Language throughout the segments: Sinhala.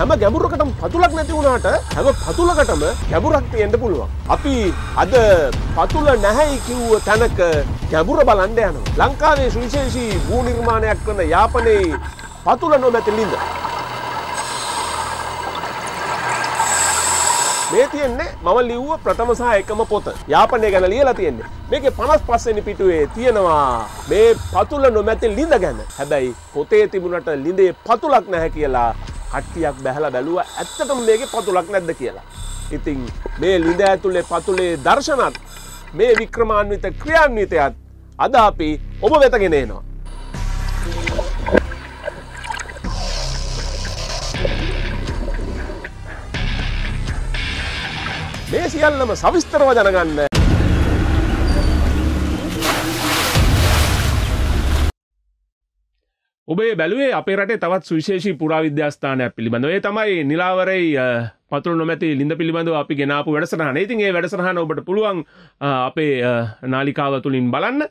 හැම ගැඹුරකටම පතුලක් නැති වුණාට හැම පතුලකටම ගැඹුරක් තියෙන්න පුළුවන්. අපි අද පතුල නැහැයි කිව්ව තැනක ගැඹුර බලන්න යනවා. ලංකාවේ සුවිශේෂී භූ නිර්මාණයක් කරන යාපනයේ පතුල නොමැති ලිඳ. මේ තියෙන්නේ මම ලිව්ව ප්‍රථම සහ එකම පොත යාපනය ගැන ලියලා තියෙන්නේ මේක පනස් පස්සෙනි පිටුවේ තියෙනවා මේ පතුල නොමැති ලිඳ ගැන හැබැයි පොතේ තිබුණට ලිඳේ පතුලක් නැහැ කියලා කට්ටියක් බැහලා බැලුවා ඇත්තටම මේකේ පතුලක් නැද්ද කියලා. ඉතින් මේ ළිඳ ඇතුලේ පතුලේ දර්ශනත් මේ වික්‍රමාන්විත ක්‍රියාන්විතයත් අද අපි ඔබ වෙතගෙන එනවා. මේ සියල්ලම සවිස්තරව දැනගන්න ඔබේ බැලුවේ අපේ රටේ තවත් සුවිශේෂී පුරාවිද්‍යාස්ථානයක් පිළිබඳව. ඒ තමයි නිලාවරයි පතුරු නොමැති ලිඳ පිළිබඳව අපි ගෙනාපු වැඩසටහන. ඉතින් ඒ වැඩසටහන ඔබට පුළුවන් අපේ නාලිකාව තුලින් බලන්න.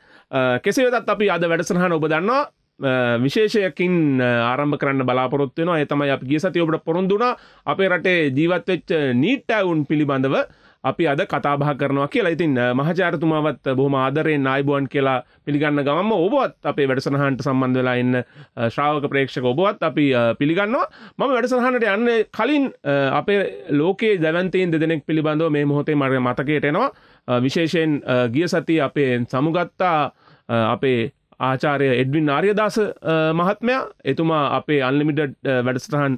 කෙසේ වෙතත් අපි අද වැඩසටහන ඔබ දන්නවා විශේෂයකින් ආරම්භ කරන්න බලාපොරොත්තු වෙනවා. ඒ තමයි අපි ගිය සතියේ ඔබට පොරොන්දු වුණා අපේ රටේ ජීවත් වෙච්ච නීට් ටවුන් පිළිබඳව අපි අද කතාබහ කරනවා කියලා ඉතින් මහචාරතුමාවත් බොහොම ආදරයෙන් ආයිබුවන් කියලා පිළිගන්න ගමම ඔබවත් අපේ වැඩසටහනට සම්බන්ධ වෙලා ඉන්න ශ්‍රාවක ප්‍රේක්ෂක ඔබවත් අපි පිළිගන්නවා මම වැඩසටහනට යන්න කලින් අපේ ලෝකයේ දැවන්තීන් දෙදෙනෙක් පිළිබඳව මේ මොහොතේ මට මතකයට එනවා විශේෂයෙන් ගිය සති අපේ සමුගත්තා අපේ ආචාරය එඩ්වින් ආර්යදාස මහත්මයා එතුමා අපේ අන්ලිමිටඩ් වැඩසටහන්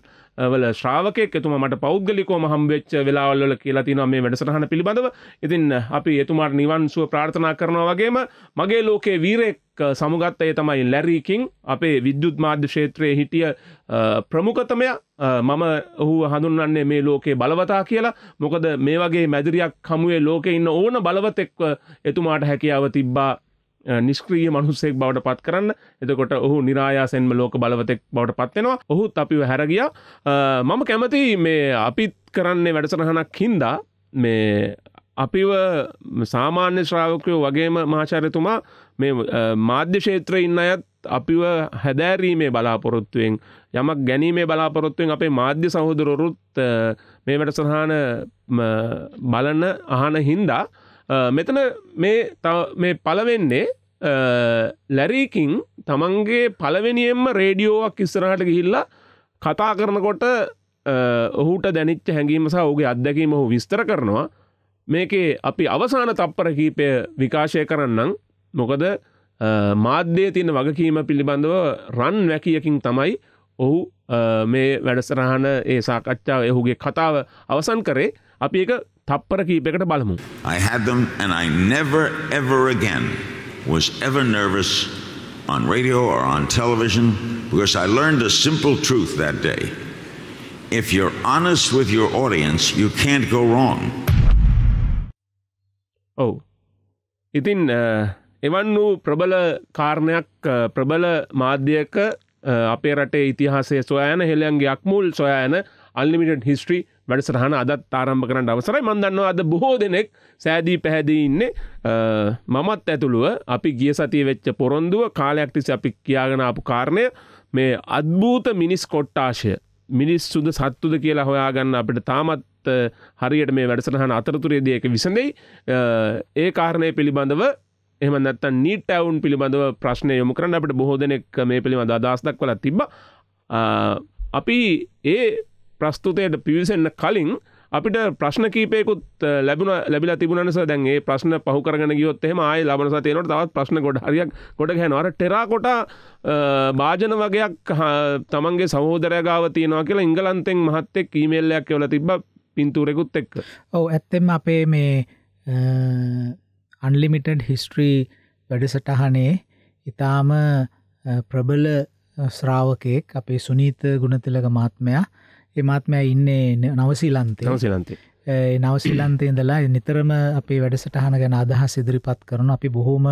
වල ශ්‍රාවකෙක් එතුම මට පෞද්ගලිකෝම හම්බෙච්ච වෙලාවල්ල කියලා තිනවා මේ වැඩසටහන පිළිබඳව ඉතින් අපි එතුමාට නිවන්සුව ප්‍රාර්ථනා කරනවා වගේම මගේ ලෝකේ වීරෙක් සමුගත්තය තමයි ලැරීකින් අපේ විද්‍යුත් මාධ්‍ය ක්ෂේත්‍රයේ හිටිය ප්‍රමුඛතමය මම ඔහු හඳුන්වන්නේ මේ ලෝකේ බලවතා කියලා මොකද මේ වගේ මැදිරියක් හමුවේ ලෝකෙ ඉන්න ඕන බලවතෙක්ව එතුමාට හැකියාව තිබ්බා නිෂ්ක්‍රීය මනුස්සෙක් බවට පත් කරන්න එතකොට ඔහු නිරායාසෙන්ම ලෝක බලවතෙක් බවට පත්වෙනවා ඔහුත් අපි හැරගිය මම කැමති මේ අපිත් කරන්නේ වැඩසරහනක් හින්දා මේ අපිව සාමාන්‍ය ශ්‍රාවකයෝ වගේම මහාචාරයතුමා මේ මාධ්‍ය ෂේත්‍ර ඉන්න අයත් අපිව හැදෑරීමේ බලාපොරොත්තුවෙන් යමක් ගැනීමේ බලාපොරොත්තුවෙන් අපේ මාධ්‍ය සහෝදරොරුත් මේ වැඩසහන බලන අහන හින්දා මෙතන මේ මේ පලවෙන්නේ ලැරීකින් තමන්ගේ පලවෙනියෙන්ම රේඩියෝවක් ඉස්සරහට ගිහිල්ලා කතා කරනකොට ඔහුට දැනිච්ච හැඟීම සහ ඔගේ අත්දැකීම ඔහු විස්තර කරනවා මේකේ අපි අවසාන තප්පර කීපය විකාශය කරන්නම් මොකද මාධ්‍යය තියෙන වගකීම පිළිබඳව රන් වැකියකින් තමයි ඔහු මේ වැඩසරහන ඒ සාකච්ඡාව එහුගේ කතාව අවසන් කරේ අපි එක තප්පර කීපකට බලමු. I had them and I never ever again was ever nervous on radio or on television because I learned a simple truth that day. If you're honest with your audience, you can't go wrong. ඔව්. ඉතින් එවන් වූ ප්‍රබල කාරණයක් ප්‍රබල මාධ්‍යයක අපේ රටේ ඉතිහාසේ සොයන හෙළයන්ගේ අක්මුල් සොයන අල්ලිමිට හිස්ට්‍රි වැඩසටහන අදත් තාරම්භ කරන්න අවසරයි මන්දන්නවා අද බොහෝ දෙනෙක් සෑදී පැහැදීඉන්නේ මමත් ඇතුළුව අපි ගිය සතිය වෙච්ච පොරොන්දුව කාලයක්ටිස අපි කියාගෙනපු කාරණය මේ අත්භූත මිනිස් කොට්ටාශය මිනිස්සුද සත්තුද කියලා හොයාගන්න අපිට තාමත් හරියට මේ වැඩසටහන අතරතුරේදයක විසඳයි ඒ කාරණය පිළිබඳව එම නැත්ත නීට ඇවුන් පිළිබඳව ප්‍රශ්නය යොමු කරන්න අපට බොහෝ දෙනෙක් මේ පිළිබඳ අදස්දක් වල තිබ අපි ඒ ප්‍රස්තුතයට පිවිසෙන්න කලින් අපිට ප්‍රශ්න කීපයකුත් ලැබුණ ලැබිලා තිබුණනස දැන්ගේ ප්‍රශ්න පහුරගෙන ගියොත් එම ආයි ලබන සතියනට තවත් ප්‍රශ්න ගොඩ හරියක් ගොඩ හැනවර ටෙරාකොට භාජන වගේයක් තමන්ගේ සහෝදරයගාව තියෙනවා කියලා ඉංගලන්තෙන් මහත්තෙක් ඊමේල්ලයක් කියවල තිබ පින්තුරෙකුත් එක් ඔව ඇත්තෙම අපේ මේ අන්ලිමිටඩ් හිස්ට්‍රී වැඩසටහනේ ඉතාම ප්‍රබල ශ්‍රාවකයෙක් අපේ සුනීත ගුණතිලක මාත්මයා ඒ මාත්මයා ඉන්නේ නවසීලන්තය නවසිලන්තේ නවසිලන්තයෙන් දලා නිතරම අපේ වැඩසටහන ගැන අදහස් ඉදිරිපත් කරන අපි බොහෝම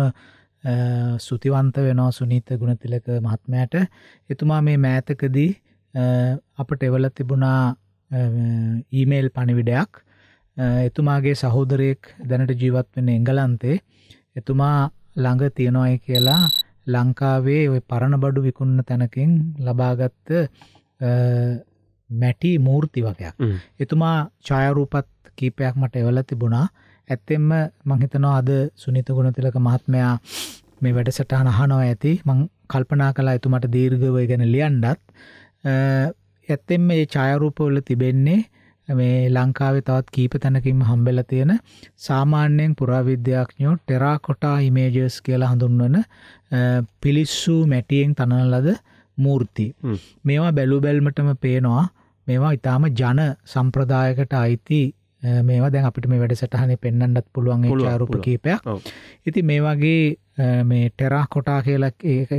සුතිවන්ත වෙනවා සුනීත ගුණතිලක මහත්මයට එතුමා මේ මෑතකදී අපට එවල තිබුණා ඊමේල් පණිවිඩයක් එතුමාගේ සහෝදරයෙක් දැනට ජීවත් වෙන එංගලන්තේ එතුමා ළඟ තියෙනවායි කියලා ලංකාවේ ඔය පරණ බඩු විකුණන තැනකින් ලබාගත්ත මැටි මූර්ති වගයක්. එතුමා ඡායාරූපත් කීපයක් මට එවලා තිබුණා. ඇත්තෙන්ම මං හිතනවා අද සුනිත ගුණතිලක මහත්මයා මේ වැඩසටහන අහනවා ඇති මං කල්පනා කළා එතුමට දීර්ඝව ගැන ලියන්නත් ඇත්තෙන් මේ ඡායාරූපවල තිබෙන්නේ මේ ලංකාවේ තවත් කීප තැනකින්ම හම්බෙලා තියෙන සාමාන්‍යයෙන් පුරාවිද්‍යාඥයෝ ටෙරාකොටා ඉමේජස් කියලා හඳුන්වන පිලිස්සු මැටියෙන් තනන ලද මූර්ති. මේවා බැලු බැල්මටම පේනවා මේවා ඊටාම ජන සම්ප්‍රදායකට අයිති මේවා දැන් අපිට මේ වැඩසටහනේ පෙන්වන්නත් පුළුවන් ඒ ඡාරූප කීපයක්. ඉතින් මේ වගේ මේ ටෙරාකොටා කියලා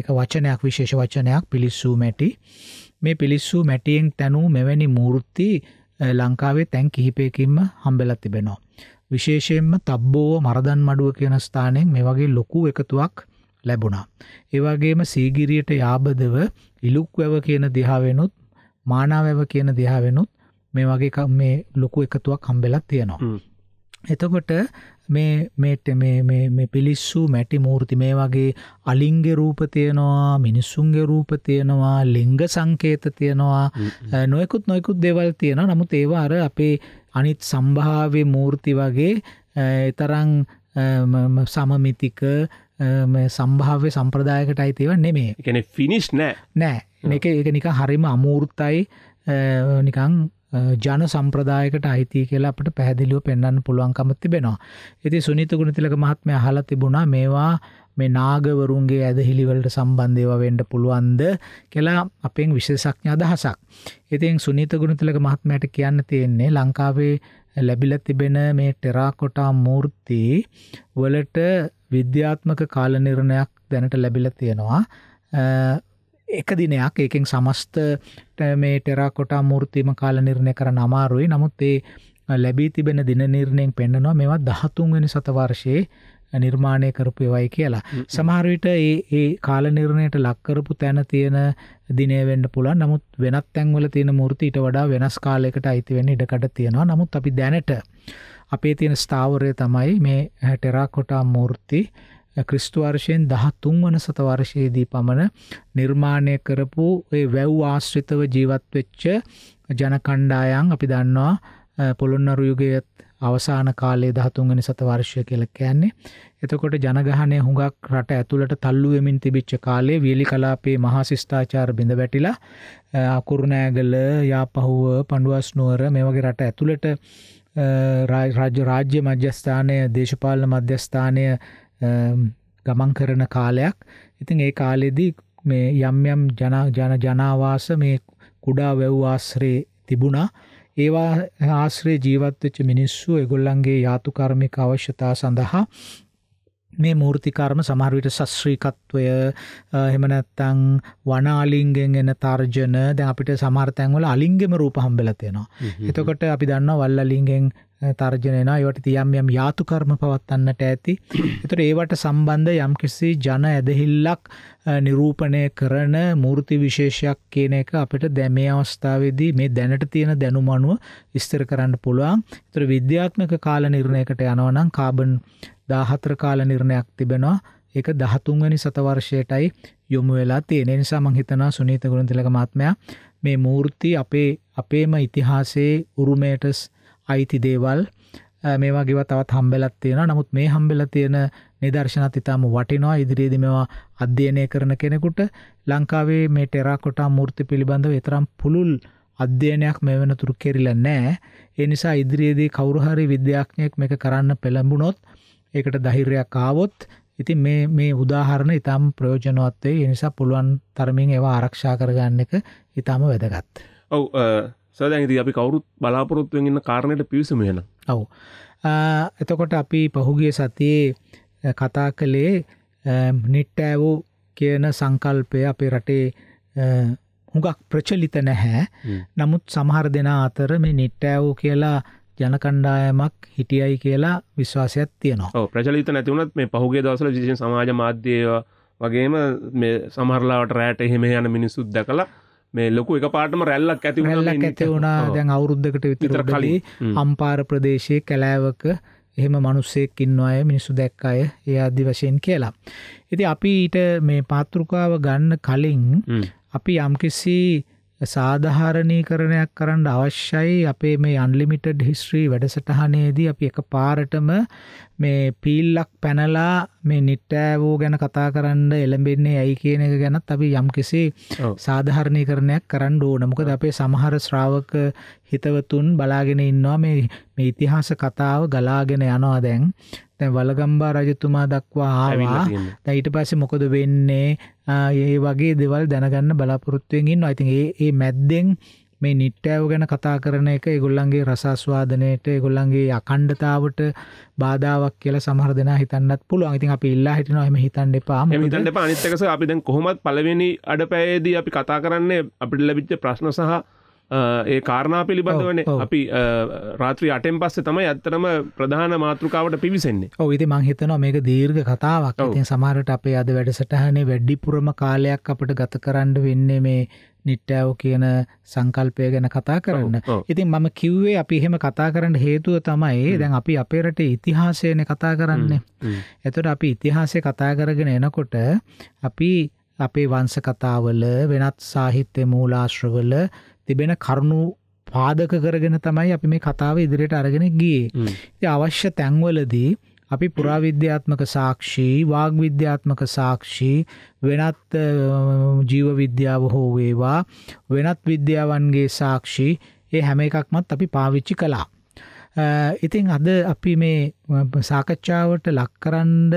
එක වචනයක් විශේෂ වචනයක් පිලිස්සු මැටි. මේ පිලිස්සු මැටියෙන් තනූ මෙවැනි මූර්ති ලංකාවේ තැන් කිහිපයකින්ම හම්බෙලා තිබෙනවා. විශේෂයෙන්ම තබ්බෝව මරදන් මඩුව කියන ස්ථානයෙන් මේ වගේ ලොකු එකතුවක් ලැබුණා. ඒවාගේම සීගිරියට යාබදව ඉලුක්වැව කියන දිහාවෙනුත් මානාවැව කියන දිහාවෙනුත් මේ වගේ මේ ලොකු එකතුවක් හම්බෙලත් තියෙනවා. එතකොට මේ පිලිස්සු මැටි මූර්ති මේ වගේ අලිංග රූප තියෙනවා මිනිස්සුන්ගේ රූප තියෙනවා ලිංග සංකේත තියෙනවා නොයකුත් නොයකුත් දේවල් තියෙනවා නමුත් ඒවා අර අපේ අනිත් සම්භාව්‍ය මූර්ති වගේ තරං සමමිතික සම්භාව්‍ය සම්ප්‍රදායකට අයිතිව නෙමේ එකන ෆිනිස් නෑ නෑ එක එක නික හරිම අමූර්තයි නිකං ජන සම්ප්‍රදායකට අයිති කියලා අපට පැහැදිලිව පෙන්වන්න පුළුවන්කම තිබෙනවා. ඉතින් සුනිත ගුණතිලක මහත්මයා අහලා තිබුණා මේවා මේ නාගවරුන්ගේ ඇදහිලි වලට සම්බන්ධ ඒවා වෙන්න පුළුවන්ද කියලා අපෙන් විශේෂඥ අදහසක්. ඉතින් සුනිත ගුණතිලක මහත්මයාට කියන්න තියෙන්නේ ලංකාවේ ලැබිලා තිබෙන මේ ටෙරාකොටා මූර්ති වලට විද්‍යාත්මක කාල නිර්ණයක් දැනට ලැබිලා තියෙනවා. එක දිනයක් ඒකෙන් සමස්ත මේ ටෙරාකොටා මූර්තිම කාල නිර්ණය කරන අමාරුයි නමුත් ඒ ලැබී තිබෙන දින නිර්ණයෙන් පෙන්නවා මේවා දහතුන්වැනි සතවර්ෂයේ නිර්මාණය කරපු ඒවයි කියලා. සමහරවිට ඒ ඒ කාල නිර්ණයට ලක්කරපු තැන තියෙන දිනය වෙන්න පුළුවන්. නමුත් වෙනත් තැන්වල තියෙන මූර්ති ඊට වඩා වෙනස් කාලයකට අයිති වෙන්න ඉඩකඩ තියෙනවා. නමුත් අපි දැනට අපේ තියෙන ස්ථාවරය තමයි මේ ටෙරාකොටා මූර්ති ක්‍රිස්තු වර්ෂයෙන් 13 වන සතවර්ෂයේදී පමණ නිර්මාණය කරපු ඒ වැව් ආශ්‍රිතව ජීවත් වෙච්ච ජන කණ්ඩායම් අපි දන්නවා පොළොන්නරු යුගයේ අවසාන කාලයේ 13 වෙනි සතවර්ෂය කියලා කියන්නේ. එතකොට ජනගහනය හුඟක් රට ඇතුළට තල්ලු වෙමින් තිබිච්ච කාලේ වියලි කලාපයේ මහා ශිෂ්ටාචාර බිඳ වැටිලා අකුරුණෑගල, යාපහුව, පඬුවස් නුවර මේ වගේ රට ඇතුළට රාජ්‍ය රාජ්‍ය මධ්‍යස්ථානය, දේශපාලන මධ්‍යස්ථානය ගමන් කරන කාලයක්. ඉතින් ඒ කාලෙදී මේ යම් යම් ජන ජන ජනාවාස මේ කුඩා වැව් ආශ්‍රේ තිබුණා. ඒවා ආශ්‍රේ ජීවත් වෙච්ච මිනිස්සු ඒගොල්ලන්ගේ යාතුකර්මික අවශ්‍යතා සඳහා මේ මූර්තිකර්ම සමහර විට ශස්ත්‍රීකත්වය එහෙම නැත්නම් වනාලිංගෙන් එන තර්ජන දැන් අපිට සමහර තැන්වල අලිංගෙම රූප හම්බෙලා තියෙනවා. එතකොට අපි දන්නවා වල්ලාලිංගෙන් තර්ජනයන ඒවට තියම් යම් යාතුකර්ම පවත්වන්නට ඇති. එතට ඒවට සම්බන්ධ යම්කිසි ජන ඇදහිල්ලක් නිරූපණය කරන මූර්ති විශේෂයක් කියන එක අපිට දැමේ අවස්ථාවේදී මේ දැනට තියෙන දැනුමනුව විස්තර කරන්න පුළුවන්. එතට විද්‍යාත්මක කාල නිර්ණයකට යනවනම් කාබන් දාහත්‍ර කාල නිර්ණයක් තිබෙනවා. ඒක 13 වෙනි සතවර්ෂයටයි යොමු වෙලා තියෙන. ඒ නිසා මම හිතනවා සුනීත ගුණතිලක මහත්මයා මේ මූර්ති අපේ අපේම ඉතිහාසයේ උරුමයට අයිති දේවල් මේවා ගෙව තවත් හම්බෙලත් තියෙන නමුත් මේ හම්බෙල තියෙන නිදර්ශනත් ඉතාම වටිනවා ඉදිරියේදි මේවා අධ්‍යයනය කරන කෙනෙකුට ලංකාවේ මේ ටෙරාකොටා මූර්ති පිළිබඳව එතරම් පුළුල් අධ්‍යයනයක් මෙ වෙනතුරු කෙරිලා නෑ ඒ නිසා ඉදිරියේදී කවුරුහරි විද්‍යාඥයෙක් මේක කරන්න පෙළඹුණොත් ඒකට දහිරයක් ආවොත් ඉතින් මේ මේ උදාහරණ ඉතාම ප්‍රයෝජනවත් වෙයි ඒ නිසා පුළුවන් තරමින් ඒවා ආරක්ෂා කරගන්න එක ඉතාම වැදගත්. ඔව් සදැන් ඉති අපි කවරුත් බලාපොරොත්තුවෙන් ඉන්න කාරණයට පිවිසම වෙන ඔවු එතකොට අපි පහුගිය සතියේ කතා කළේ නිට්ටෑවූ කියන සංකල්පය අපේ රටේ හුඟක් ප්‍රචලිත නැහැ නමුත් සමහර දෙනා අතර මේ නිට්ටෑවූ කියලා ජනකණ්ඩායමක් හිටියයි කියලා විශ්වාසයක් තියනවා ප්‍රචලිත නැතිවුණත් මේ පහුගේ දවසල ජිෂන් සමාජ මාධ්‍යය වගේම මේ සමහරලාට රෑට එහෙම යන මිනිස්සුත් දැකලා මේ ලොකු එක පාටම රැල්ලක් ඇති රැල්ලක් ඇති වුණා දැන් අවුරුද්ධකට විතර කලින් අම්පාර ප්‍රදේශයේ කැලෑවක එහෙම මනුස්සයෙක් ඉන්න අය මිනිස්සු දැක් අය ඒ අදි වශයෙන් කියලා. ඉති අපි ඊට මේ පාතෘකාව ගන්න කලින් අපි යම්කිසි සාධාරණීකරණයක් කරන්න අවශ්‍යයි අපේ මේ අන්ලිමිටඩ් හිස්ටරි වැඩසටහනේදී අපි එකපාරටම මේ පීල්ලක් පැනලා මේ නිට්ටෑවෝ ගැන කතා කරන්න එළඹෙන්නේ ඇයි කියන එක ගැනත් අපි යම්කිසි සාධාරණීකරණයක් කරන්න ඕන. මොකද අපේ සමහර ශ්‍රාවක හිතවතුන් බලාගෙන ඉන්නවා මේ මේ ඉතිහාස කතාව ගලාගෙන යනවා දැන්. දැන් වලගම්බා රජතුමා දක්වා ආවා. දැන් ඊට පස්සේ මොකද වෙන්නේ? ඒ වගේ දේවල් දැනගන්න බලාපොරොත්තුෙන් ඉන්නවා. ඉතින් ඒ ඒ මැද්දෙන් මේ නිට්ටයව ගැන කතා කරන එක ඒගොල්ලන්ගේ රසාස්වාදනයට ඒගොල්ලන්ගේ අකණ්ඩතාවට බාධාවක් කියලා සමහර දෙනා හිතන්නත් පුළුවන්. ඉතින් අපි ඉල්ලා හිටිනවා එහෙම හිතන්න එපා. එහෙම හිතන්න එපා. අනිත් එක අපි දැන් කොහොමත් පළවෙනි අඩපෑයේදී අපි කතා කරන්නේ අපිට ලැබිච්ච ප්‍රශ්න සහ ඒ කාරණා පිළිබඳවන අපි රාත්‍රී අටෙන් පස්සේ තමයි ඇත්තරම ප්‍රධාන මාතෘකාවට පිවිසෙන්නේ ඔවිදි මංහිතනවා මේක දීර්ඝ කතාවක් ඉතින් සමහරට අපේ අද වැඩසටහනේ වැඩිපුරම කාලයක් අපට ගත කරන්න වෙන්නේ මේ නිට්ටෑව් කියන සංකල්පය ගැන කතා කරන්න. ඉතින් මම කිව්වේ අපි එහෙම කතා කරන්න හේතුව තමයි දැන් අපි අපේ රටේ ඉතිහාසයන කතා කරන්නේ. එතකොට අපි ඉතිහාසය කතා කරගෙන එනකොට අපි අපේ වංශ කතාවල වෙනත් සාහිත්‍ය මූලාශ්‍රවල තිබෙන කරුණු පාදක කරගෙන තමයි අපි මේ කතාව ඉදිරියට අරගෙන ගියේ. ඉතින් අවශ්‍ය තැන්වලදී අපි පුරාවිද්‍යාත්මක සාක්ෂි වාග් විද්‍යාත්මක සාක්ෂි වෙනත් ජීව විද්‍යාව හෝ වේවා වෙනත් විද්‍යාවන්ගේ සාක්ෂි ඒ හැම එකක්මත් අපි පාවිච්චි කළා. ඉතින් අද අපි මේ සාකච්ඡාවට ලක්කරන්ඩ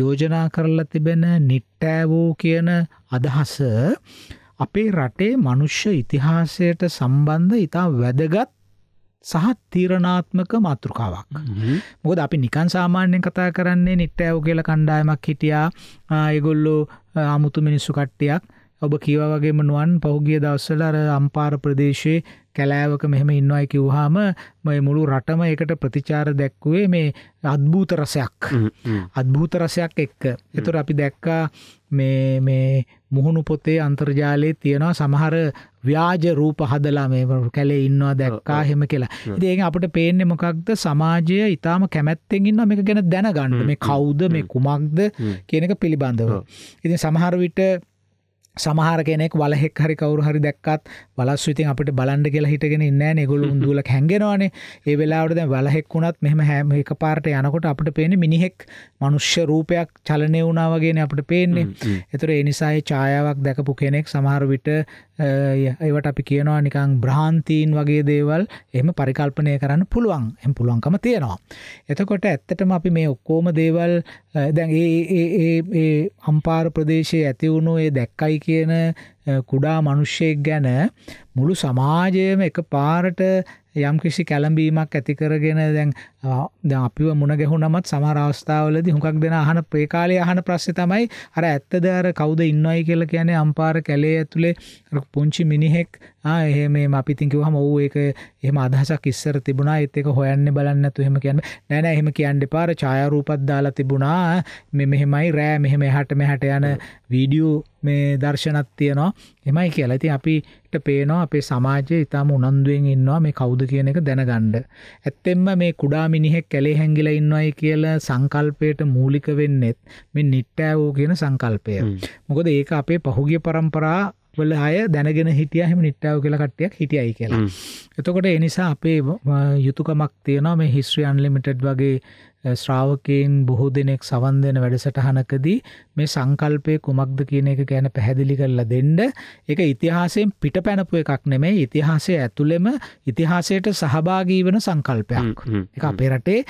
යෝජනා කරලා තිබෙන නිට්ටෑවෝ කියන අදහස අපේ රටේ මනුෂ්‍ය ඉතිහාසයට සම්බන්ධ ඉතා වැදගත් සහ තීරණාත්මක මාතෘකාවක් මොකද අපි නිකන් සාමාන්‍යෙන් කතා කරන්නේ නිට්ට ඇව් කියල කණ්ඩායමක් හිටියා ඒගොල්ලු අමුතු මිනිස්සු කට්ටියක් ඔබ කියවගේම නුවන් පහුගිය දවස්සල අර අම්පාර ප්‍රදේශයේ කැලෑවක මෙහෙම ඉන්නවයි කිව්හාම මේ මුළු රටම එකට ප්‍රතිචාර දැක්වේ මේ අත්භූත රසයක් අත්භූත රසයක් එක්ක එතුර අපි දැක්කා මේ මේ මුහුණු පොතේ අන්තර්ජාලයේ තියෙනවා සමහර ව්‍යාජ රූප හදලා මේ කැලේ ඉන්නවා දැක්කා හෙම කියලා. ඉතින් ඒක අපිට පේන්නේ මොකක්ද සමාජය ඊටාම කැමැත්තෙන් ඉන්නවා මේක ගැන දැනගන්න. මේ කවුද මේ කුමක්ද කියන එක පිළිබඳව. ඉතින් සමහර විට සමහර කෙනෙක් වලහෙක් හරි කවරු හරි දක්කත් වලස් විතින් අපට බලන්ඩ කියලා හිටගෙන ඉන්න නිගුල උන්දුල හැගෙනවාන ඒ වෙලාට දැ වලහෙක් වුණත් මෙහම හැම එක පාට යනකොට අපට පේන මිනිහෙක් මනුෂ්‍ය රූපයක් චලනය වුණාවගෙන අපට පේන්නේ එතුර එනිසායි ඡායාවක් දැකපු කෙනෙක් සමහර විට ඒවට අපි කියනවා නිකං බ්‍රාන්තීන් වගේ දේවල් එම පරිකල්පනය කරන්න පුළුවන් එම පුළුවන්කම තියෙනවා. එතකොට ඇත්තටම අපි මේ ඔක්කෝම දේවල් දැන් ඒ අම්පාර ප්‍රදේශයේ ඇතිවුණු ඒ දැක්කයි කියන කුඩා මනුෂ්‍යයෙක් ගැන මුළු සමාජයම එක පාරට යම් කිසි කැලඹීමක් ඇතිකරගෙන දැන් ද අපිව මුණ ගැහුනමත් සමහර අවස්ථාවලදී හුඟක් දෙන අහන ප්‍රේකාලේ අහන ප්‍රශ්නේ තමයි අර ඇත්තද අර කවුද ඉන්නවයි කියලා කියන්නේ අම්පාර කැලේ ඇතුලේ පුංචි මිනිහෙක් ආ එහෙම මේ අපි ඉතින් කිව්වහම ඔව් ඒක එහෙම අදහසක් ඉස්සර තිබුණා ඒත් ඒක හොයන්නේ බලන්න නැතු එහෙම කියන්නේ නෑ නෑ එහෙම කියන්න එපා අර ඡායාරූපත් දාලා තිබුණා මේ මෙහෙමයි රෑ මෙහෙම එහාට මෙහාට යන වීඩියෝ මේ දර්ශනක් තියෙනවා එහෙමයි කියලා. ඉතින් අපිට පේනවා අපේ සමාජයේ ඊටාම උනන්දුවෙන් ඉන්නවා මේ කවුද කියන එක දැනගන්න. ඇත්තෙන්ම මේ කුඩා මිනිහෙක් කැලේ හැංගිලා ඉන්නවයි කියලා සංකල්පයට මූලික වෙන්නෙත් මේ නිට්ටෑවෝ කියන සංකල්පය. මොකද ඒක අපේ පහුගිය පරම්පරා වල අය දැනගෙන හිටියා එහෙම නිට්ටෑවෝ කියලා කට්ටියක් හිටියයි කියලා. එතකොට ඒ නිසා අපේ යුතුයකමක් තියෙනවා මේ History Unlimited වගේ ශ්‍රාවකයෙන් බොහෝ දෙනෙක් සවන් දෙන වැඩසටහනකදී මේ සංකල්පය කුමක්ද කියන එක ගැන පැහැදිලි කරලා දෙන්න. ඒක ඉතිහාසයෙන් පිටපැනපු එකක් නෙමෙයි. ඉතිහාසයේ ඇතුළෙම ඉතිහාසයට සහභාගී වෙන සංකල්පයක්. ඒක අපේ රටේ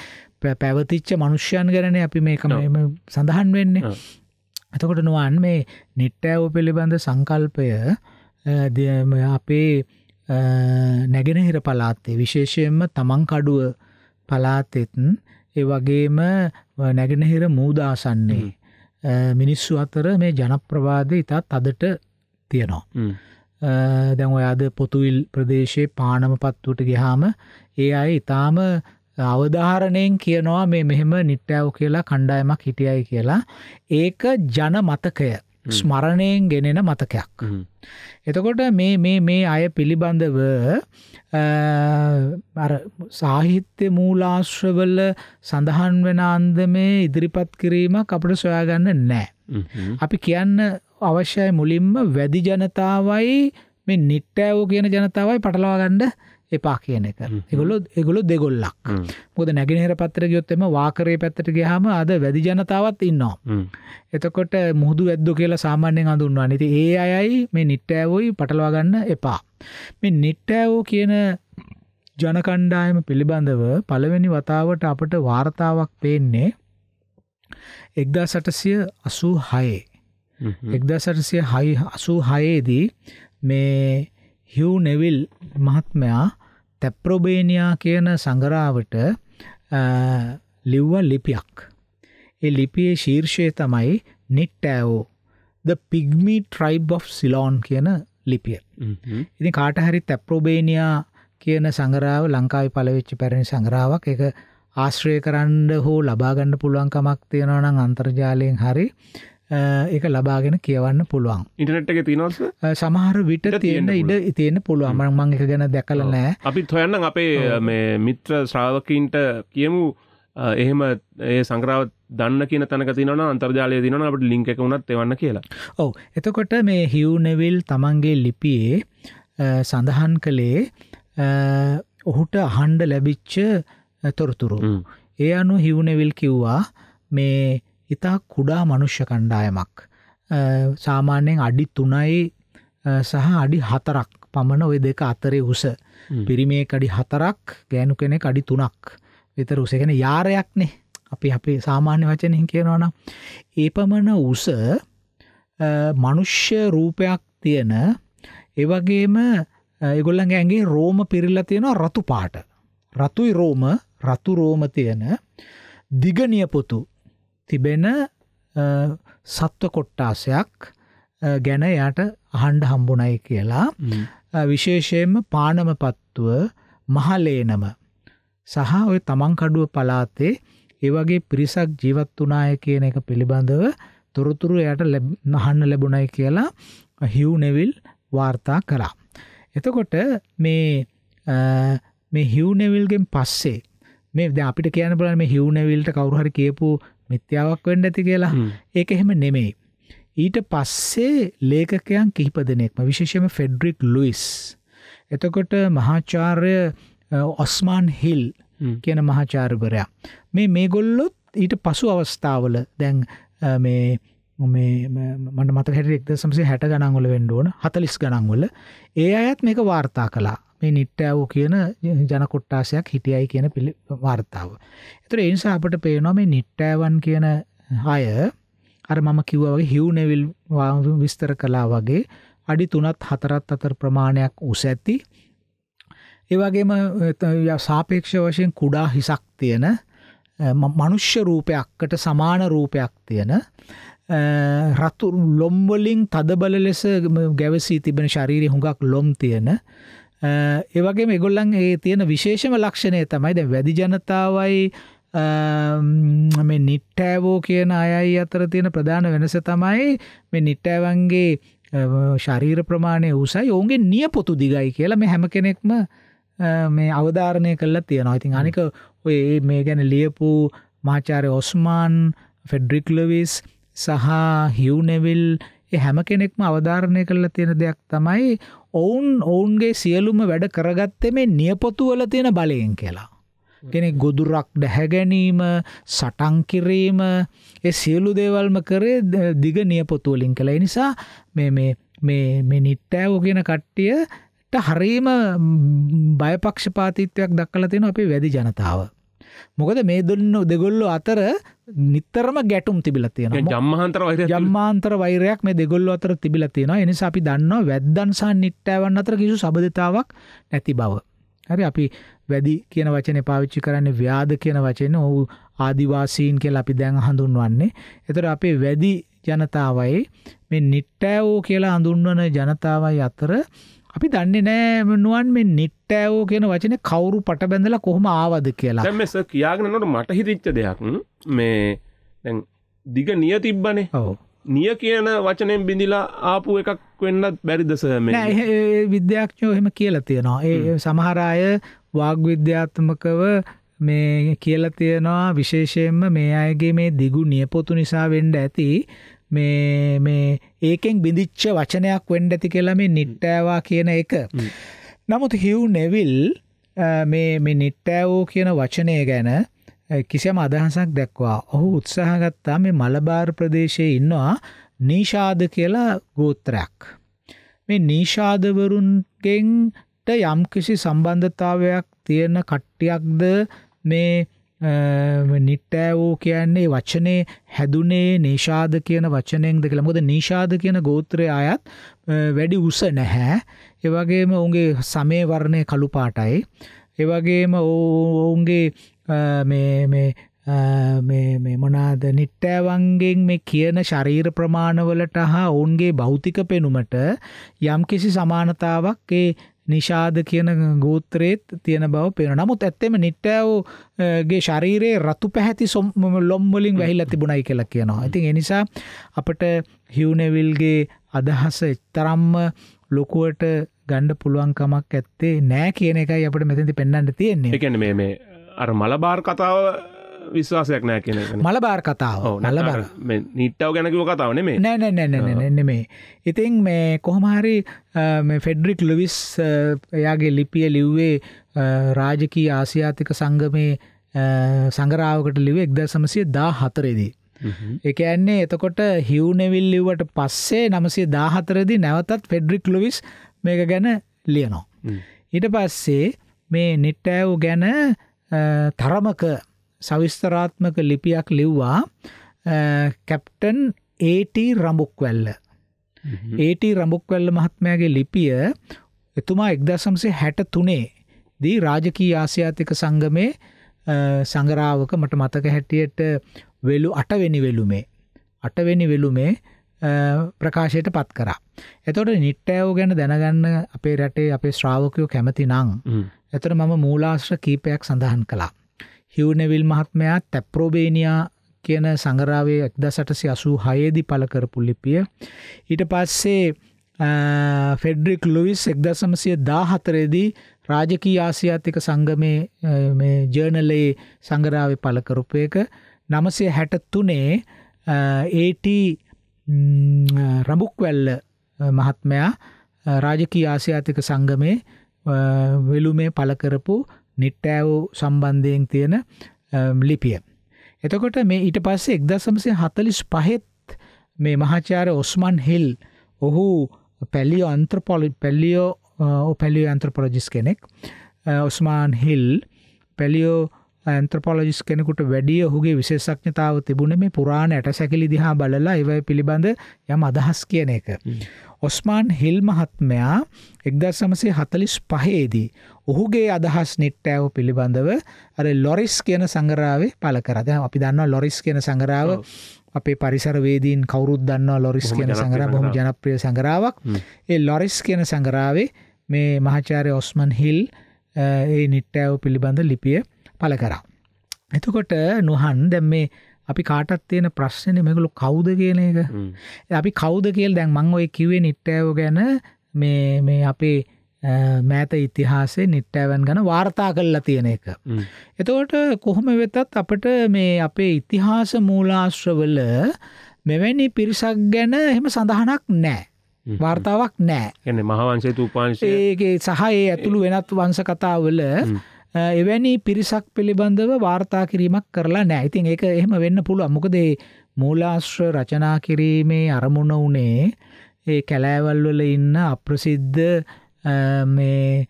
පැවතිච්ච මිනිස්යන් ගැනනේ අපි මේක සඳහන් වෙන්නේ. එතකොට නොවන් මේ නිට්ටෑව පිළිබඳ සංකල්පය අපේ නැගෙනහිර පලාත්තේ විශේෂයෙන්ම තමන්කඩුව පලාතෙත් ඒ වගේම නැගෙනහිර මූදාසන්නේ. මිනිස්සු අතර මේ ජනප්‍රවාද ඉතාත් අදට තියෙනවා. දැන් ඔය අද පොතුවිල් ප්‍රදේශයේ පානම පත්තුවට ගිහාම ඒ අය ඉතාම අවධාරණයෙන් කියනවා මේ මෙහෙම නිට්ටෑව් කියලා කණ්ඩායමක් හිටියයි කියලා. ඒක ජන මතකය ස්මරණයෙන් ගෙනෙන මතකයක්. එතකොට මේ මේ මේ අය පිළිබඳව සාහිත්‍ය මූලාශ්‍රවල සඳහන් වෙන අන්දමේ ඉදිරිපත් කිරීමක් අපට සොයාගන්න නෑ. අපි කියන්න අවශ්‍යයි මුලින්ම වැදි ජනතාවයි මේ නිට්ටෑවෝ කියන ජනතාවයි පටලවාගණ්ඩ එපා කියන එක. ඒගොල්ලෝ ඒගොල්ලෝ දෙගොල්ලක්. මොකද නැගෙනහිර පැත්තට ගියොත් එම වාකරේ පැත්තට ගියාම අද වැඩි ජනතාවක් ඉන්නවා. එතකොට මුහුදු වැද්දෝ කියලා සාමාන්‍යයෙන් හඳුන්වන්නේ. ඉතින් ඒ අයයි මේ නිට්ටෑවෝයි පටලවා ගන්න එපා. මේ නිට්ටෑවෝ කියන ජන කණ්ඩායම පිළිබඳව පළවෙනි වතාවට අපට වார்த்தාවක් පේන්නේ 1886 1886 දී මේ හිව් නෙවිල් මහත්මයා තැප්‍රොබේනියා කියන සඟරාවට ලිව්ව ලිපියක්. ඒ ලිපියේ ශීර්ෂය තමයි Nittaewo the pygmy tribe of Ceylon කියන ලිපිය. ඉති කාටහරි තැප්‍රෝබේනියා කියන සඟරාව ලංකායි පලවෙච්චි පැරණි සඟරාවක් එක ආශ්‍රය කරන්න හෝ ලබාගන්න පුළුවන්කමක් තියෙනවනම් අන්තර්ජාලයෙන් හරි ඒක ලබාගෙන කියවන්න පුළුවන් ඉටනට් එක තිනොස් සමහර විට තියෙන ඉඩ තියෙන පුළුවන් මං එක ගැන දැකල නෑ අපිත් හොයන්න අපේ මේ මිත්‍ර ශ්‍රාවකීන්ට කියමු එහෙම ඒ සංග්‍රාව දන්න කියන තැනක තිනවන අන්තර්ජාලය දිනන අපට ලිංක එක වුණත් එවන්න කියලා ඔව එතකොට මේ හිව්නෙවිල් තමන්ගේ ලිපියේ සඳහන් කළේ ඔහුට අහන්ඩ ලැබිච්ච තොරතුරු. ඒ අනු හිවුනෙවිල් කිව්වා මේ ඉතා කුඩා මනුෂ්‍ය කණ්ඩායමක් සාමාන්‍යයෙන් අඩි තුනයි සහ අඩි හතරක් පමණ ඔය දෙක අතරේ උස පිරිමේ කඩි හතරක් ගෑනු කෙනෙ කඩි තුනක් විතර උසගෙන යාරයක්නේ අපි අපේ සාමාන්‍ය වචනයෙන් කියනවන ඒ පමණ උස මනුෂ්‍ය රූපයක් තියෙන ඒවගේම ඒගොල්ලන්ගේ ඇගේ රෝම පිරිල්ල තියෙනවා රතු පාට රතුයි රෝම රතු රෝම තියෙන දිගනියපොතු තිබෙන සත්ව කොට්ටාසයක් ගැන යාට අහන්ඩ හම්බුණයි කියලා විශේෂයෙන්ම පානම පත්තුව මහලේනම සහ ඔය තමන්කඩුව පලාතේ ඒවගේ පිරිසක් ජීවත් වනාය කියන එක පිළිබඳව තොරතුරු යට නහන්න ලැබුණයි කියලා හිව්නෙවිල් වාර්තා කරා. එතකොට මේ මේ හිව්නෙවිල්ගෙන් පස්සේ මේ ද අපිට කියන බලන්න මේ හිව්නෙවිල්ට කවුරුහරි කියපු මිත්‍යාවක් වෙන්න ඇති කියලා ඒක එහෙම නෙමෙයි. ඊට පස්සේ ලේඛකයන් කිහිප දෙනෙක්ම විශේෂයෙන්ම ෆෙඩරික් ලුයිස් එතකොට මහාචාර්ය ඔස්මාන් හිල් කියන මහාචාර්යවරයා මේ මේගොල්ලොත් ඊට පසු අවස්ථාවල දැන් මේ මේ මට මත හැට එක්ද සම්සේ හැට ගණන්වල වෙන්ඩුවන හතලිස් ගණන්වල ඒ අයත් මේක වාර්තා කලා මේ නිට්ටාවෝ කියන ජනකොට්ටාසයක් හිටියයි කියන වාර්තාව. එතකොට ඒ නිසා අපිට පේනවා මේ නිට්ටාවන් කියන අය අර මම කිව්වා වගේ හිව් නෙවිල් විස්තර කළා වගේ අඩි 3ත් 4ත් අතර ප්‍රමාණයක් උස ඇති ඒ වගේම සාපේක්ෂ වශයෙන් කුඩා හිසක් තියෙන මනුෂ්‍ය රූපයක්කට සමාන රූපයක් තියෙන රතු ලොම් වලින් තදබල ලෙස ගැවසී තිබෙන ශරීරය හුඟක් ලොම් තියෙන ඒවගේ මෙගොල්ලන් ඒ තියෙන විශේෂම ලක්ෂණය තමයි ද වැදි ජනතාවයි මේ නිට්ටෑවෝ කියන අයයි අතර තියෙන ප්‍රධාන වෙනස තමයි මේ නිට්ටෑවන්ගේ ශරීර ප්‍රමාණය උසයි ඔවුන්ගේ නියපොතු දිගයි කියලා මේ හැම කෙනෙක්ම මේ අවධාරණය කළලා තියෙනවා ඉතින් අනික ඔය මේ ගැන ලියපු මාචාරය ඔස්මාන් ෆෙඩ්රික් ලවිස් සහ හිව්නෙවිල් හැම කෙනෙක්ම අවධාරණය කළලා තියෙන දෙයක් තමයි ඔවුන් ඔවුන්ගේ සියලුම වැඩ කරගත්තේ මේ නියපොතුවල තියෙන බලයෙන් කියලා. කෙනෙක් ගොදුරක් දැහැගැනීම සටංකිරීම ඒ සියලු දේවල්ම කරේ දිග නියපොතුවලින් කළයි නිසා මේ නිට්ටෑවෝ කියෙන කට්ටියට හරීම බයපක්ෂපාතිත්වයක් දක්කල තියෙන අපි වැදි ජනතාව. මොකද මේ දුන්න දෙගොල්ලො අතර නිතරම ගැටුම් තිබිල තියෙන ජම්මාන්තර ජම්මාන්තර වෛරයක් මේ දෙගොල්ල අතර තිබිල තියෙන එනිසා අපි දන්නවා වැද්දන්සා නිට්ටෑවන් අතර කිසු සබධතාවක් නැති බව. හරි අපි වැදි කියන වචනය පාවිච්චි කරන්නේ ව්‍යාද කියන වචන ඔහු ආදිවාසීන් කියල අපි දැන් හඳුන්වන්නේ. එතට අපේ වැදි ජනතාවයි මේ නිට්ටෑවෝ කියලා හඳුන්වන ජනතාවයි අතර අපි දන්නේ නෑ නුවන් මේ නිට්ටෑවෝ කියන වචනේ කවුරු පට බැඳලා කොහොම ආවද කියලා. දැන් මේ සර් කියාගෙන යනකොට මට හිතෙච්ච දෙයක් මේ දැන් දිග නිය තිබ්බනේ. ඔව්. නිය කියන වචනෙන් බිඳිලා ආපු එකක් වෙන්නත් බැරිද සර් මේ? නෑ ඒ විද්‍යාඥයෝ එහෙම කියලා තියෙනවා. ඒ සමහර අය වාග් විද්‍යාත්මකව මේ කියලා තියෙනවා විශේෂයෙන්ම මේ අයගේ මේ දිගු නියපොතු නිසා වෙන්න ඇති මේ මේ ඒකෙන් බිඳිච්ච වචනයක් වෙන්ඩ ඇති කියලා මේ නිට්ටෑවා කියන එක. නමුත් හිව් නෙවිල් මේ මේ නිට්ටෑවෝ කියන වචනය ගැන කිසියම් අදහසක් දැක්වා. ඔහු උත්සාහගත්තා මේ මලබාර් ප්‍රදේශයේ ඉන්නවා නීෂාද කියලා ගෝත්‍රයක්. මේ නීෂාදවරුන්ගෙන්ට යම්කිසි සම්බන්ධතාවයක් තියෙන කට්ටියක්ද මේ නිට්ටෑවෝ කියන්නේ වචනේ හැදුනේ නේෂාද කියන වචනයෙන්ද කියලා. මොකද නීෂාද කියන ගෝත්‍රය ආයත් වැඩි උස නැහැ. ඒ වගේම ඔවුන්ගේ සමේ වර්ණය කළු පාටයි. ඒ වගේම ඔවුන්ගේ මේ මේ මේ මේ මොනාද නිට්ටෑවන්ගෙන් මේ කියන ශරීර ප්‍රමාණවලට හා ඔවුන්ගේ භෞතික පෙනුමට යම්කිසි සමානතාවක් ඒ නිෂාද කියන ගෝත්‍රයේත් තියෙන බව පේන නමුත් ඇත්තෙම නිට්ටෑවෝගේ ශරීරයේ රතු පැහැති ලොම්වලින් වැහිල්ල තිබුණයි කියලා කියනවා. ඉතින් එනිසා අපට හිවනෙවිල්ගේ අදහස එක්තරම්ම ලොකුවට ගණ්ඩ පුළුවන්කමක් ඇත්තේ නෑ කියන එකයි අපට මෙතැති පෙන්න්නට තියෙන්නේ එකන මේ අර මලබාර් කතාව විශවාසයක් නෑ කියෙන මලබාර කතාව නලබර නිට්ටව ගැනකිව කතාවන මේ නෑ නැන මේ ඉතින් මේ කොහමහරි ෆෙඩරික් ලොවිස් එයාගේ ලිපිය ලිව්වේ රාජකී ආසියාතික සංගමේ සංගරාවකට ලිවේ එක්ද සමසය දා හතරේදී. එක ඇන්නේ එතකොට හිව්නෙවිල්ලිවට පස්සේ නමසේ දාහතරදි නැවතත් ෆෙඩරික් ලොවිස් මේක ගැන ලියනෝ. ඊට පස්සේ මේ නිට්ටෑව් ගැන තරමක සවිස්තරාත්මක ලිපියක් ලිව්වා කැප්ටන් ඒට රඹුක්වැල්ල ඒට රඹුක්වැල්ල මහත්මයාගේ ලිපිය එතුමා එක්දසම්සේ හැට තුනේ දී රාජකී ආසියාතික සංගමේ සඟරාවක මට මතක හැටියට වෙලු අටවෙනි වෙලුමේ අටවෙනි වෙලුමේ ප්‍රකාශයට පත් කරා. එතොට නිට්ටයෝ ගැන දැනගන්න අපේ රටේ අපේ ශ්‍රාවකයෝ කැමති නං. එතට මම මූලාශ්‍ර කීපයක් සඳහන් කලා. හිව්නෙවිල් මහත්මයා තැප්‍රෝබේනියා කියන සංගරාවේ එක්දසටසි අසූ හයේදි පල කරපු ලිපිය. ඊට පස්සේ ෆෙඩ්රික් ලුවිස් එක්දසමසය දාහතරේදී රාජකී ආසියාතික සංගමේ ජර්නලයේ සංගරාව පලකරුපයක නමසය හැට තුනේ ඒට රඹුක්වැල්ල මහත්මයා රාජකී ආසියාතික සංගමේ වෙලුමේ පලකරපු නිට්ටෑව් සම්බන්ධයෙන් තියෙන ලිපිය. එතකොට මේ ඊට පස්සේ එක්දසමසේ හතලිස් පහෙත් මේ මහාචාර ඔස්මන් හිල් ඔහු පැල්ලියෝ අන්ත්‍රපොලි පැල්ලියෝ පැලියෝ ඇන්ත්‍රපොලොජිස් කෙනෙක් ඔස්මාන් හිල් පැලියෝ ඇන්ත්‍රපොලොජිස් කෙනෙකුට වැඩිය ඔහුගේ විශේෂඥතාව තිබුණ මේ පුරාණ ඇටසැකිලි දිහා බලලා ඒවයි පිළිබඳ යම් අදහස් කියන එක. ඔස්මාන් හිල් මහත්මයා එක්දර් සමසේ හතලිස් පහේදී ඔහුගේ අදහස් නිට්ටෑව පිළිබඳව අර ලොරිස් කියන සංගරාවේ පල කරද අපි දන්න ලොරිස් කියන සංගරාව අපේ පරිසරවේදීන් කවරුද දන්න ලොරිස් කියන සංගර හොම ජනප්‍රිය සංගරාවක් ඒ ලොරිස් කියන සංගරාවේ මේ මහචාරය ඔස්මන් හිල් ඒ නිට්ටෑව පිළිබඳ ලිපිය පල කරා. එතකොට නොහන් දැම් මේ අපි කාටත් තියෙන ප්‍රශ්නේ මේගොල්ලෝ කවුද කියන එක. අපි කවුද කියලා දැන් මම ඔය කිව්වේ නිට්ටයව ගැන මේ මේ අපේ මෑත ඉතිහාසේ නිට්ටෑවන් ගැන වාර්තා කල්ලා තියෙන එක. එතවට කොහොම වෙතත් අපට මේ අපේ ඉතිහාස මූලාශ්‍රවල මෙවැනි පිරිසක් ගැන එහෙම සඳහනක් නෑ. වාර්තාවක් නෑ එන මහවන්සේ තුපාංශය ඒක සහ ඒ ඇතුළු වෙනත් වංශ කතාවල එවැනි පිරිසක් පිළිබඳව වාර්තා කිරීමක් කරලා නෑ. ඉතින් ඒක එහෙම වෙන්න පුළුවන්. මොකද මේ මූලාශ්‍ර රචනා කිරීමේ අරමුණ උනේ ඒ කැලෑවල් වල ඉන්න අප්‍රසිද්ධ මේ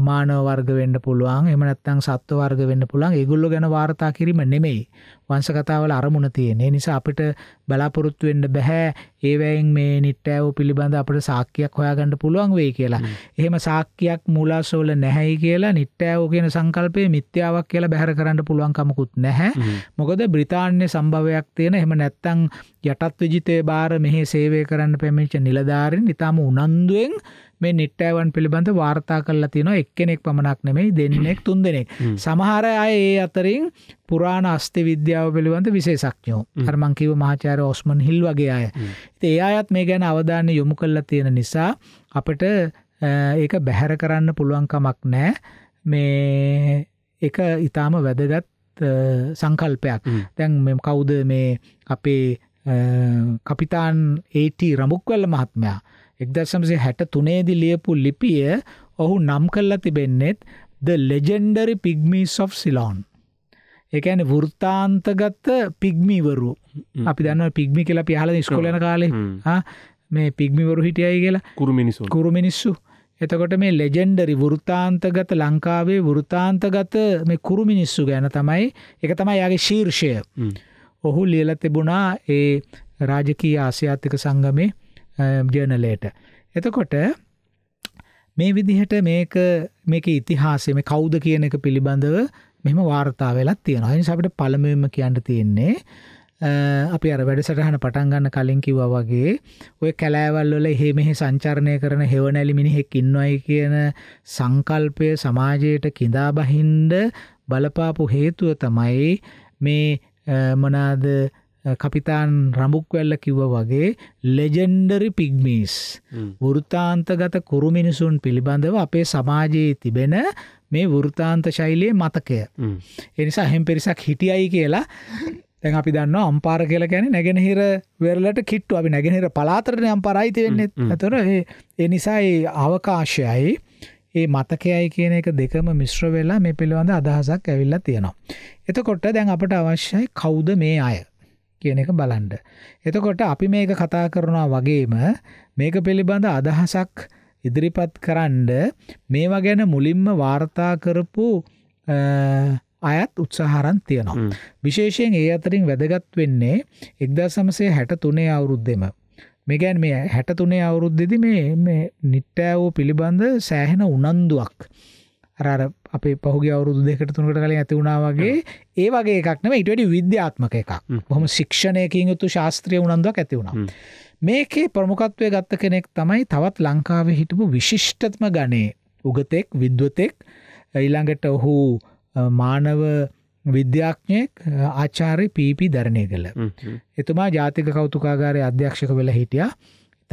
මානව වර්ග වෙන්න පුළුවන්. එහෙම නැත්නම් සත්ව වර්ග වෙන්න පුළුවන්. ඒගොල්ලෝ ගැන වාර්තා කිරීම නෙමෙයි. වංශකතාවල අරමුණ තියෙන්නේ නිසා අපිට බලාපොරොත්තු වෙන්න බැහැ ඒවැයින් මේ නිට්ටෑව පිළිබඳ අපට සාක්කයක් හොයාගන්න පුළුවන් වෙයි කියලා. එහෙම සාක්කයක් මූලාශ්‍රවල නැහැයි කියලා නිට්ටෑව කියන සංකල්පය මිත්‍යාවක් කියලා බැහැර කරන්න පුළුවන් කමකුත් නැහැ. මොකද බ්‍රිතාන්‍ය සම්භවයක් තියෙන එහෙම නැත්තම් යටත් විජිතේ බාර මෙහි සේවය කරන්න පැමිණිච්ච නිලධාරීන් ඊටාම උනන්දුවෙන් මේ නිට්ටෑවන් පිළිබඳ වාර්තා කරලා තියෙනවා එක්කෙනෙක් පමණක් නෙමෙයි දෙන්නෙක් තුන් දෙනෙක්. සමහර අය ඒ අතරින් පුරාණ අස්ති විද්‍යාව පිළිබඳ විශේෂඥෝ අර මං කිව්ව මහාචාර්ය ඔස්මන් හිල් වගේ අය. ඉතින් ඒ අයත් මේ ගැන අවධානය යොමු කරලා තියෙන නිසා අපිට ඒක බැහැර කරන්න පුළුවන් කමක් නැහැ. මේ එක ඊටාම වැදගත් සංකල්පයක්. දැන් මේ කවුද මේ අපේ කපිතාන් AT රමුක්වැල්ල මහත්මයා 1963 දී ලියපු ලිපිය ඔහු නම් කරලා තිබෙන්නේත් The Legendary Pygmies of Ceylon. ඒකන වෘත්තාන්තගත්ත පිග්මිවරු අපි දන්න පිග්මි කියලා පියාල ස්කොලන කාලෙ මේ පිග්මිවරු හිටියයි කියලා කුරුමිනිසු කුරුමිනිස්සු එතකොට මේ ලෙජෙන්ඩරි වෘතාන්තගත ලංකාවේ වෘතාන්තගත මේ කුරුමිනිස්සු ගැන තමයි එක තමයි යාගේ ශීර්ෂය ඔහු ලියල තිබුණා ඒ රාජකී ආසියාත්තික සංගමේ ජනලේට එතකොට මේ විදිහට මේක මේක ඉතිහාසේ මේ කෞුද කියන එක පිළිබඳව මෙහෙම වාර්තා වෙලත් තියෙනවා. ඒ නිසා අපිට පළමුවෙන්ම කියන්න තියෙන්නේ අපි අර වැඩසටහන පටන් ගන්න කලින් කිව්වා වගේ ඔය කැලෑවල් වල එහෙ මෙහෙ සංචරණය කරන හෙවණැලි මිනිහෙක් ඉන්නවයි කියන සංකල්පය සමාජයට කිඳා බහින්ද බලපාපු හේතුව තමයි මේ මොනාද කපිතාන් රඹුක්වැල්ල කිව්ව වගේ ලෙජෙන්ඩරි පිග්මීස් වෘතාන්තගත කුරු මිනිසුන් පිළිබඳව අපේ සමාජයේ තිබෙන මේ වෘතාන්ත ශෛලයේ මතකය. එනිසා හෙම පිරිසක් හිටියයි කියලා තැන් අපි දන්න අම්පාර කියල ගැන නැගෙනහිර වෙරලට කිට්ටු අපි නැගෙනහිර පලාතරන අම්පරයිතිවෙන්නේ ඇතර එනිසා අවකාශයයි ඒ මතකයයි කියන එක දෙකම මිශ්‍ර වෙලා මේ පිළිබඳ අදහසක් ඇවිල්ලා තියෙනවා. එතකොට දැන් අපට අවශ්‍යයි කවුද මේ අය කියන එක බලන්ඩ. එතකොට අපි මේක කතා කරනවා වගේම මේක පිළිබඳ අදහසක් ඉදිරිපත් කරන්න මේවා ගැන මුලින්ම වාර්තා කරපු අයත් උත්සාහරන් තියෙනවා. විශේෂයෙන් ඒ අතරින් වැදගත් වෙන්නේ එක්දා සමසය හැට තුනේ අවුරුද්දෙම. මේගැන් මේ හැට තුනේ අවුරුද්දෙදි මේ නිට්ටෑවෝ පිළිබඳ සෑහෙන උනන්දුවක්. අර අප පහුගේ අවුරුදු දෙකට තුනකට කලින් ඇති වුණාවගේ ඒ වගේ එකක්නම ඉටවැඩි විද්‍යාත්මක එකක් හොම ශික්ෂණයකින් යුතු ශාස්ත්‍රය උනන්දුවක් ඇති වුණා මේකේ ප්‍රමුකත්වය ගත්ත කෙනෙක් තමයි තවත් ලංකාවේ හිටපු විශිෂ්ටත්ම ගනේ උගතෙක් විද්වතෙක් ඊළඟට ඔහු මානව විද්‍යාඥයෙක් ආචාරය පීපි දරණය කළ එතුමා ජාතික කෞතුකාගාරය අධ්‍යක්ෂක වෙලා හිටිය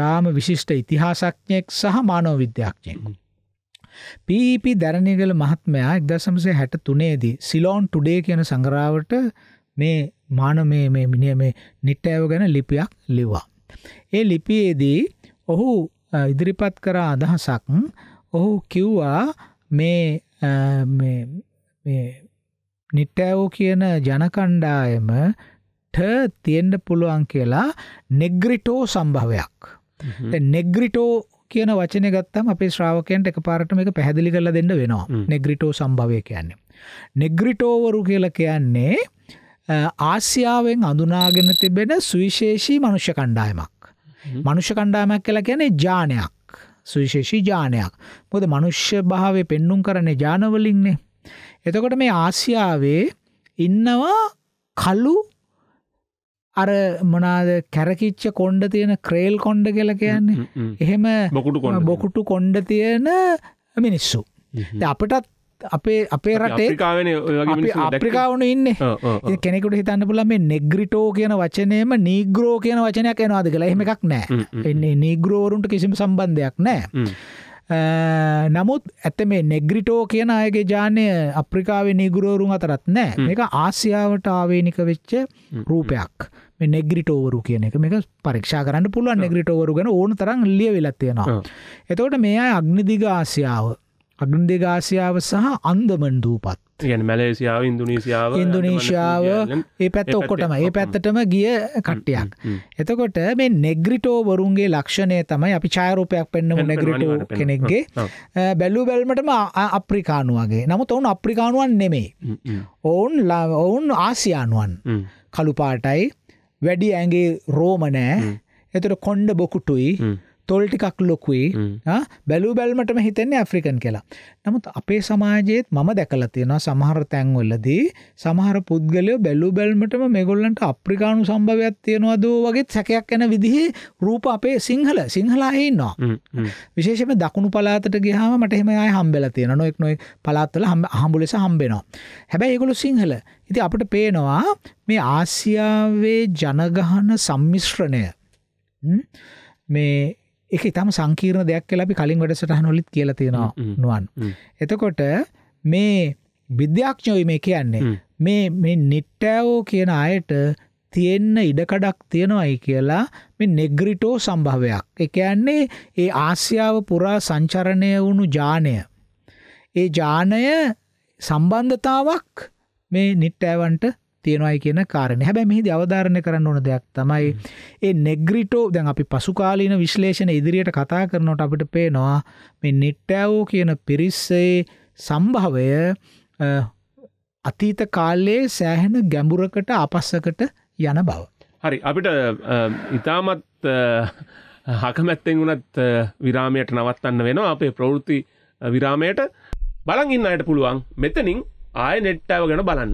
තාම විශිෂ්ට ඉතිහාසඥයෙක් සහ මානව විද්‍යාඥයෙකු පීපි e දැරණිගල මහත්මයා එක්දසමසේ හැට තුනේදී සිලෝන් ටුඩේ කියන සංගරාවට මේ මාන මේ මේ මිනිය මේ නිට්ටෑව ගැන ලිපියක් ලිවා. ඒ ලිපියේදී ඔහු ඉදිරිපත් කර අදහසක් ඔහු කිව්වා මේ නිට්ටෑවෝ කියන ජනකණ්ඩායම ට තියෙන්ඩ පුළුවන් කියලා නෙග්‍රිටෝ සම්භවයක්. නෙග්‍රිටෝ කියන වචනය ගත්තම් අපේ ශ්‍රාවකයන්ට එකපාරට මේක පැහැදිලි කරලා දෙන්න වෙනවා නෙග්‍රිටෝ සම්භවය කියන්නේ. නෙග්‍රිටෝවරු කියලා කියන්නේ ආසියාවෙන් අඳුනාගෙන තිබෙන සුවිශේෂී මනුෂ්‍ය කණ්ඩායමක්. මනුෂ්‍ය කණ්ඩායමක් කියලා කියන්නේ ජානයක් සුවිශේෂී ජානයක්. මොකද මනුෂ්‍ය භාවය පෙන්눔 කරන්නේ ජානවලින්නේ. එතකොට මේ ආසියාවේ ඉන්නවා කළු අර මොනාද කැරකිච්ච කොණ්ඩ තියෙන ක්‍රේල් කොණ්ඩ කියලා කියන්නේ. එහෙම බොකුටු කොණ්ඩ තියෙන මිනිස්සු. අපටත් අපේ අපේ රටේ අප්‍රිකාවන ඉන්න කෙනෙකුට හිතන්න පුල මේ නෙග්‍රිටෝ කියන වචනයම නීග්‍රෝ කියන වචනයක් එනවාද කියලා එහෙම එකක් නෑ එන්නේ නීග්‍රෝරුන්ට කිසිම සම්බන්ධයක් නෑ නමුත් ඇත මේ නෙග්‍රිටෝ කියන අයගේ ජානය අප්‍රිකාවේ නිගුරෝරුන් අතරත් නෑ මේක ආසියාවට ආවේනික වෙච්ච රූපයක් මේ නෙග්‍රිටෝවරු කියන එක මේක පරීක්ෂා කරන්න පුළුවන් නෙග්‍රිටෝවරු ගැන ඕන තරම් ලිය වෙලත් තියෙනවා එතකොට මේ අය අග්නිදිග ආසියාව අඩුන්ඩෙ ගාසියාව සහ අන්දමන් දූපත් ගැන මැලේසියාව ඉන්දුනීසියාව ඉන්දුනීශාව ඒ පැත් ඔක්කොටම ඒ පැත්තටම ගිය කට්ටියක්. එතකොට මේ නෙග්‍රිටෝවරුන්ගේ ලක්ෂණය තමයි අපි චායරෝපයක් පෙන්න්න නෙග්‍රිටෝ කෙනෙක්ගේ බැල්ලූ බැල්මටම අප්‍රිකානුවගේ නමුත් ඔවුන් අප්‍රිකානුවන් නෙමේ. ඔවුන් ඔවුන් ආසියානුවන් කළුපාටයි වැඩි ඇගේ රෝමනෑ එතට කොන්්ඩ බොකුටුයි තොල් ටිකක් ලොකුයි බැලූ බැල්මටම හිතන්නේ ඇෆ්‍රිකන් කියලා. නමුත් අපේ සමාජයේත් මම දැකලා තියෙනවා සමහර තැන්වලදී සමහර පුද්ගලයෝ බැලූ බැල්මටම මේගොල්ලන්ට අප්‍රිකානු සම්භවයක් තියෙනවද වගේ සැකයක් යන විදිහේ රූප අපේ සිංහල සිංහලායේ ඉන්නවා. විශේෂයෙන්ම දකුණු පළාතට ගියාම මට එහෙම ආය හම්බෙලා තියෙනවා. නොඑක් නොඑක් පළාත්වල හම්බු ලෙස හම්බෙනවා. හැබැයි ඒගොල්ලෝ සිංහල. ඉතින් අපිට පේනවා මේ ආසියාවේ ජනගහන සම්මිශ්‍රණය මේ එක ඉතාම සංකීර්ණ දෙයක් කියලා අපි කලින් වැඩසටහනොලිත් කියලා තියෙනවා නුවන්. එතකොට මේ විද්‍යාඥයෝ මේ කියන්නේ මේ මේ නිට්ටෑවෝ කියන අයට තියෙන්න ඉඩකඩක් තියෙනවයි කියලා මේ නෙග්‍රිටෝ සම්භවයක්. එක යන්නේ ඒ ආසියාව පුරා සංචරණය වුණු ජානය. ඒ ජානය සම්බන්ධතාවක් මේ නිට්ටෑවන්ට තියෙනවායි කියන කාරණ හැබැ මෙහිද අවධාරණය කරන්න ඕන දෙයක් තමයි ඒ නෙග්‍රිටෝ දැන් අපි පසුකාලීන විශ්ලේෂණ ඉදිරියට කතා කරනට අපිට පේනවා මේ නිට්ටෑවෝ කියන පිරිස්සේ සම්භවය අතීත කාලයේ සෑහෙන ගැඹුරකට අපස්සකට යන බව. හරි අපිට ඉතාමත් හකමැත්තෙන් වුනත් විරාමයට නවත්තන්න වෙනවා අපේ ප්‍රවෘති විරාමයට බලගින්න අයට පුළුවන් මෙතනින් ආය නෙට්ටාව ගැන බලන්න.